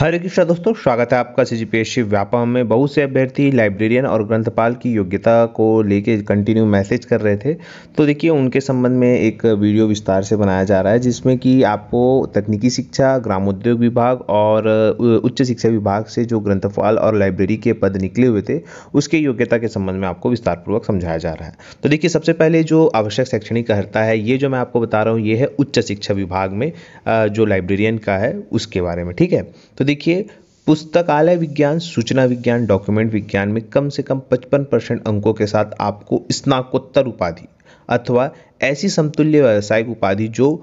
हरे कृष्ण दोस्तों स्वागत है आपका C G P S Vyapam में बहुत से अभ्यर्थी लाइब्रेरियन और ग्रंथपाल की योग्यता को लेके कंटिन्यू मैसेज कर रहे थे तो देखिए उनके संबंध में एक वीडियो विस्तार से बनाया जा रहा है जिसमें कि आपको तकनीकी शिक्षा ग्रामोद्योग विभाग और उच्च शिक्षा विभाग से जो ग्रंथपाल और लाइब्रेरी के पद निकले हुए थे उसके योग्यता के संबंध में आपको विस्तारपूर्वक समझाया जा रहा है तो देखिए सबसे पहले जो आवश्यक शैक्षणिक अर्ता है ये जो मैं आपको बता रहा हूँ ये है उच्च शिक्षा विभाग में जो लाइब्रेरियन का है उसके बारे में ठीक है तो देखिए पुस्तकालय विज्ञान सूचना विज्ञान डॉक्यूमेंट विज्ञान में कम से कम 55 परसेंट अंकों के साथ आपको स्नाकोत्तर उपाधि अथवा ऐसी समतुल्य व्यावसायिक उपाधि जो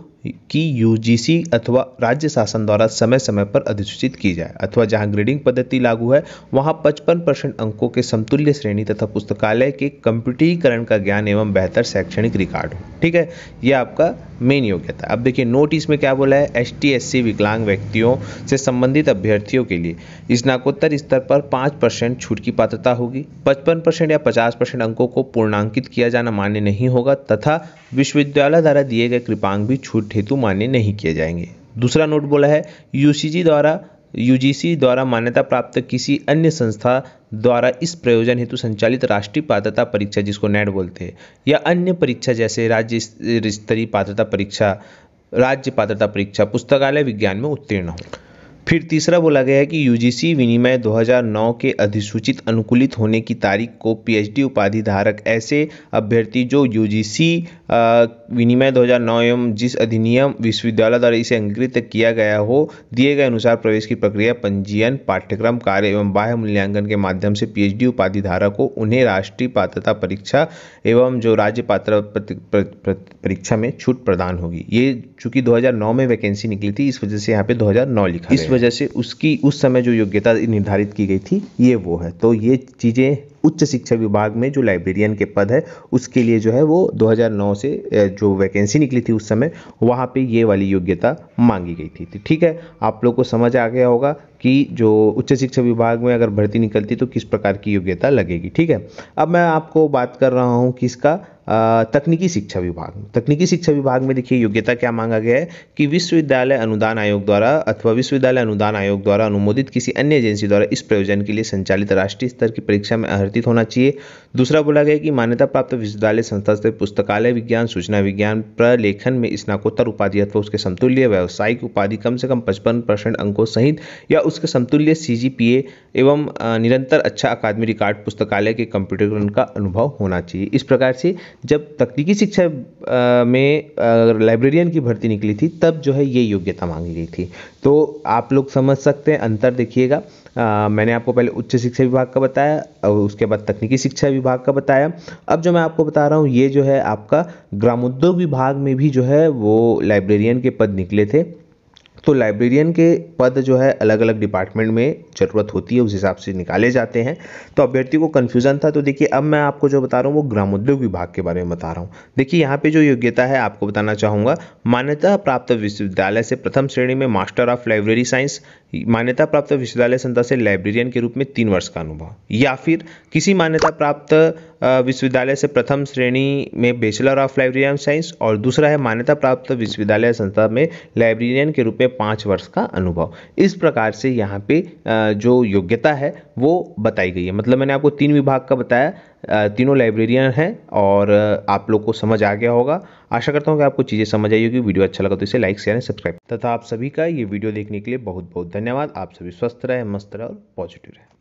कि यूजीसी अथवा राज्य शासन द्वारा समय समय पर अधिसूचित की जाए अथवा जहां ग्रेडिंग पद्धति लागू है वहां 55 परसेंट अंकों के समतुल्य श्रेणी तथा पुस्तकालय के कंप्यूटरीकरण का ज्ञान एवं बेहतर शैक्षणिक रिकॉर्ड हो ठीक है यह आपका मेन योग्यता अब देखिए नोट इसमें क्या बोला है एस टी विकलांग व्यक्तियों से संबंधित अभ्यर्थियों के लिए स्नाकोत्तर स्तर पर पाँच परसेंट छूट की पात्रता होगी पचपन परसेंट या पचास परसेंट अंकों को पूर्णांकित किया जाना मान्य नहीं होगा तथा विश्वविद्यालय द्वारा दिए गए कृपांक भी छूट हेतु मान्य नहीं किए जाएंगे दूसरा नोट बोला है यूसीजी द्वारा यूजीसी द्वारा मान्यता प्राप्त किसी अन्य संस्था द्वारा इस प्रयोजन हेतु संचालित राष्ट्रीय पात्रता परीक्षा जिसको नेट बोलते हैं या अन्य परीक्षा जैसे राज्य स्तरीय पात्रता परीक्षा राज्य पात्रता परीक्षा पुस्तकालय विज्ञान में उत्तीर्ण हो फिर तीसरा बोला गया है कि यूजीसी विनिमय 2009 के अधिसूचित अनुकूलित होने की तारीख को पीएचडी उपाधि धारक ऐसे अभ्यर्थी जो यूजीसी विनिमय 2009 एवं जिस अधिनियम विश्वविद्यालय द्वारा इसे अंगीकृत किया गया हो दिए गए अनुसार प्रवेश की प्रक्रिया पंजीयन पाठ्यक्रम कार्य एवं बाह्य मूल्यांकन के माध्यम से पीएचडी उपाधि धारक को उन्हें राष्ट्रीय पात्रता परीक्षा एवं जो राज्य पात्र परीक्षा में छूट प्रदान होगी ये चूंकि 2009 में वैकेंसी निकली थी इस वजह से यहाँ पे 2009 लिखा इस वजह से उसकी उस समय जो योग्यता निर्धारित की गई थी ये वो है तो ये चीज़ें उच्च शिक्षा विभाग में जो लाइब्रेरियन के पद है उसके लिए जो है वो 2009 से जो वैकेंसी निकली थी उस समय वहाँ पे ये वाली योग्यता मांगी गई थी ठीक है आप लोग को समझ आ गया होगा कि जो उच्च शिक्षा विभाग में अगर भर्ती निकलती तो किस प्रकार की योग्यता लगेगी ठीक है अब मैं आपको बात कर रहा हूँ किसका तकनीकी शिक्षा विभाग तकनीकी शिक्षा विभाग में देखिए योग्यता क्या मांगा गया है कि विश्वविद्यालय अनुदान आयोग द्वारा अथवा विश्वविद्यालय अनुदान आयोग द्वारा अनुमोदित किसी अन्य एजेंसी द्वारा इस प्रयोजन के लिए संचालित राष्ट्रीय स्तर की परीक्षा में अर्हता संबंधित होना चाहिए दूसरा बोला गया कि मान्यता प्राप्त विश्वविद्यालय संस्था से पुस्तकालय विज्ञान सूचना विज्ञान प्रलेखन में स्नाकोत्तर उपाधि अथवा उसके समतुल्य व्यावसायिक उपाधि कम से कम पचपन परसेंट अंकों सहित या उसके समतुल्य सी एवं निरंतर अच्छा अकादमी रिकॉर्ड पुस्तकालय के कंप्यूटरकरण का अनुभव होना चाहिए इस प्रकार से जब तकनीकी शिक्षा में लाइब्रेरियन की भर्ती निकली थी तब जो है ये योग्यता मांगी गई थी तो आप लोग समझ सकते हैं अंतर देखिएगा आ, मैंने आपको पहले उच्च शिक्षा विभाग का बताया और उसके बाद तकनीकी शिक्षा विभाग का बताया अब जो मैं आपको बता रहा हूँ ये जो है आपका ग्रामोद्योग विभाग में भी जो है वो लाइब्रेरियन के पद निकले थे तो लाइब्रेरियन के पद जो है अलग अलग डिपार्टमेंट में ज़रूरत होती है उस हिसाब से निकाले जाते हैं तो अभ्यर्थी को कन्फ्यूज़न था तो देखिए अब मैं आपको जो बता रहा हूँ वो ग्रामोद्योग विभाग के बारे में बता रहा हूँ देखिए यहाँ पर जो योग्यता है आपको बताना चाहूँगा मान्यता प्राप्त विश्वविद्यालय से प्रथम श्रेणी में मास्टर ऑफ लाइब्रेरी साइंस मान्यता प्राप्त विश्वविद्यालय संस्था से लाइब्रेरियन के रूप में तीन वर्ष का अनुभव या फिर किसी मान्यता प्राप्त विश्वविद्यालय से प्रथम श्रेणी में बैचलर ऑफ लाइब्रेरियन साइंस और दूसरा है मान्यता प्राप्त विश्वविद्यालय संस्था में लाइब्रेरियन के रूप में पाँच वर्ष का अनुभव इस प्रकार से यहाँ पे जो योग्यता है वो बताई गई है मतलब मैंने आपको तीन विभाग का बताया तीनों लाइब्रेरियन हैं और आप लोग को समझ आ गया होगा आशा करता हूँ कि आपको चीज़ें समझ आई होगी वीडियो अच्छा लगा तो इसे लाइक शेयर सब्सक्राइब तथा आप सभी का ये वीडियो देखने के लिए बहुत बहुत धन्यवाद आप सभी स्वस्थ रहें मस्त रहें और पॉजिटिव रहें